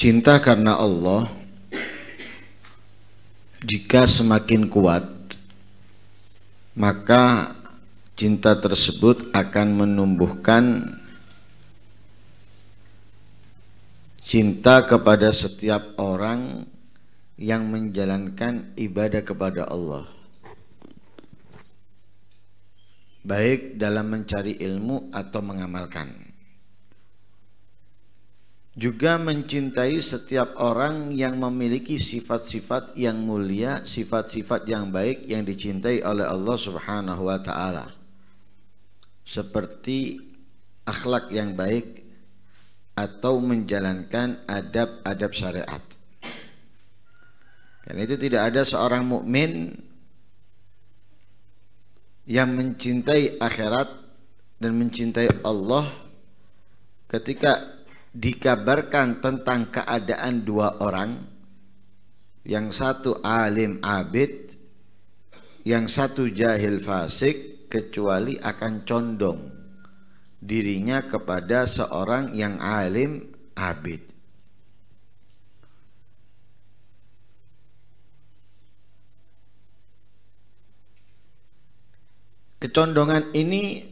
Cinta karena Allah jika semakin kuat maka cinta tersebut akan menumbuhkan cinta kepada setiap orang yang menjalankan ibadah kepada Allah baik dalam mencari ilmu atau mengamalkan juga mencintai setiap orang yang memiliki sifat-sifat yang mulia, sifat-sifat yang baik yang dicintai oleh Allah Subhanahu wa taala. Seperti akhlak yang baik atau menjalankan adab-adab syariat. Karena itu tidak ada seorang mukmin yang mencintai akhirat dan mencintai Allah ketika dikabarkan tentang keadaan dua orang yang satu alim abid yang satu jahil fasik kecuali akan condong dirinya kepada seorang yang alim abid kecondongan ini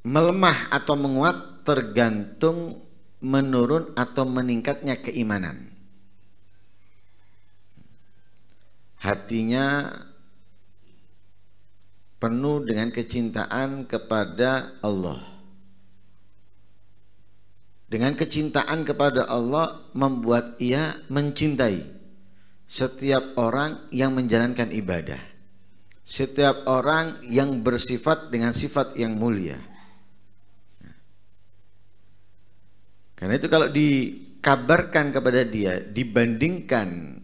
melemah atau menguat tergantung menurun atau meningkatnya keimanan. Hatinya penuh dengan kecintaan kepada Allah. Dengan kecintaan kepada Allah membuat ia mencintai setiap orang yang menjalankan ibadah. Setiap orang yang bersifat dengan sifat yang mulia Karena itu kalau dikabarkan kepada dia, dibandingkan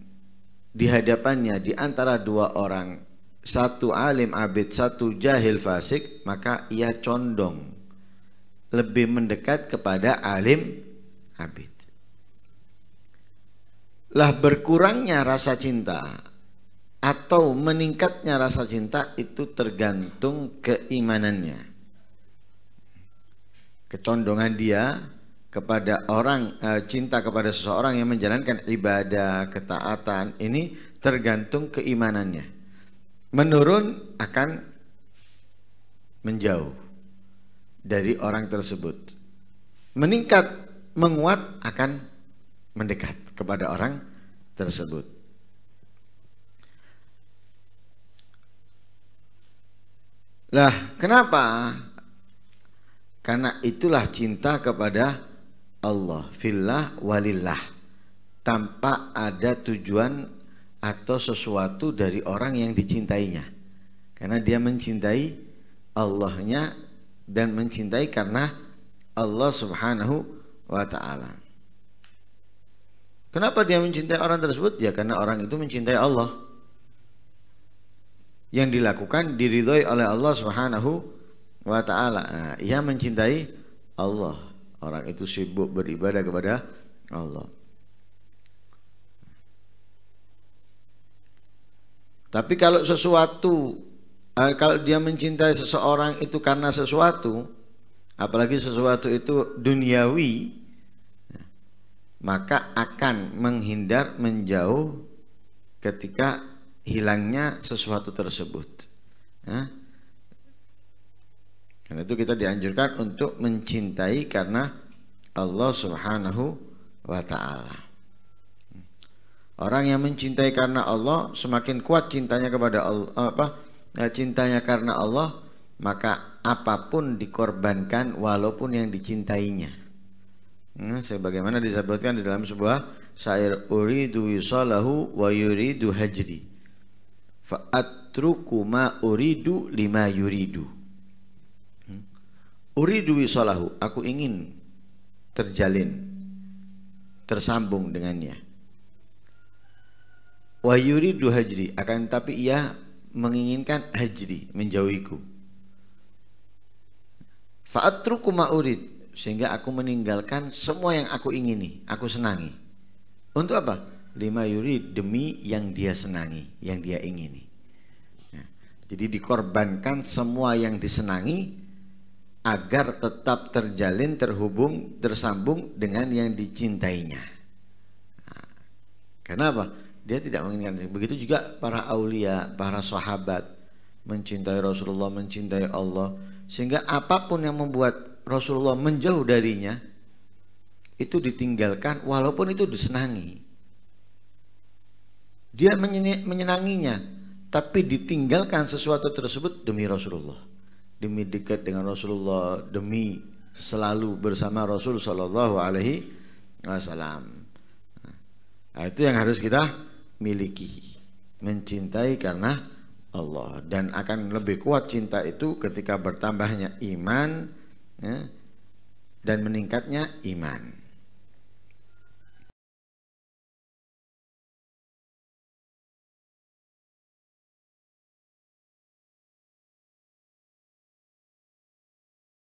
di hadapannya di antara dua orang, satu alim abid, satu jahil fasik, maka ia condong lebih mendekat kepada alim abid. Lah berkurangnya rasa cinta atau meningkatnya rasa cinta itu tergantung keimanannya. Kecondongan dia kepada orang uh, cinta kepada seseorang yang menjalankan ibadah ketaatan ini tergantung keimanannya menurun akan menjauh dari orang tersebut meningkat menguat akan mendekat kepada orang tersebut lah kenapa karena itulah cinta kepada Allah fillah walillah tanpa ada tujuan atau sesuatu dari orang yang dicintainya karena dia mencintai Allahnya dan mencintai karena Allah Subhanahu wa taala. Kenapa dia mencintai orang tersebut? Ya karena orang itu mencintai Allah. Yang dilakukan diridhoi oleh Allah Subhanahu wa taala. Nah, ia mencintai Allah. Orang itu sibuk beribadah kepada Allah. Tapi kalau sesuatu eh, kalau dia mencintai seseorang itu karena sesuatu, apalagi sesuatu itu duniawi, maka akan menghindar menjauh ketika hilangnya sesuatu tersebut. Nah, karena itu kita dianjurkan untuk mencintai karena Allah Subhanahu wa taala. Orang yang mencintai karena Allah semakin kuat cintanya kepada Allah apa eh, cintanya karena Allah maka apapun dikorbankan walaupun yang dicintainya. Nah, sebagaimana disebutkan di dalam sebuah syair uridu wisalahu wa yuridu hajri Fa'atruku ma uridu lima yuridu. Uridu wisolahu, aku ingin terjalin, tersambung dengannya. Wahyuridu hajri, akan tapi ia menginginkan hajri, menjauhiku. Fa'atruku ma'urid, sehingga aku meninggalkan semua yang aku ingini, aku senangi. Untuk apa? Lima yuri demi yang dia senangi, yang dia ingini. Nah, jadi dikorbankan semua yang disenangi agar tetap terjalin, terhubung, tersambung dengan yang dicintainya. kenapa? Dia tidak menginginkan begitu juga para aulia, para sahabat mencintai Rasulullah, mencintai Allah sehingga apapun yang membuat Rasulullah menjauh darinya itu ditinggalkan walaupun itu disenangi. Dia menyenanginya tapi ditinggalkan sesuatu tersebut demi Rasulullah demi dekat dengan Rasulullah demi selalu bersama Rasul Shallallahu Alaihi Wasallam nah, itu yang harus kita miliki mencintai karena Allah dan akan lebih kuat cinta itu ketika bertambahnya iman ya, dan meningkatnya iman.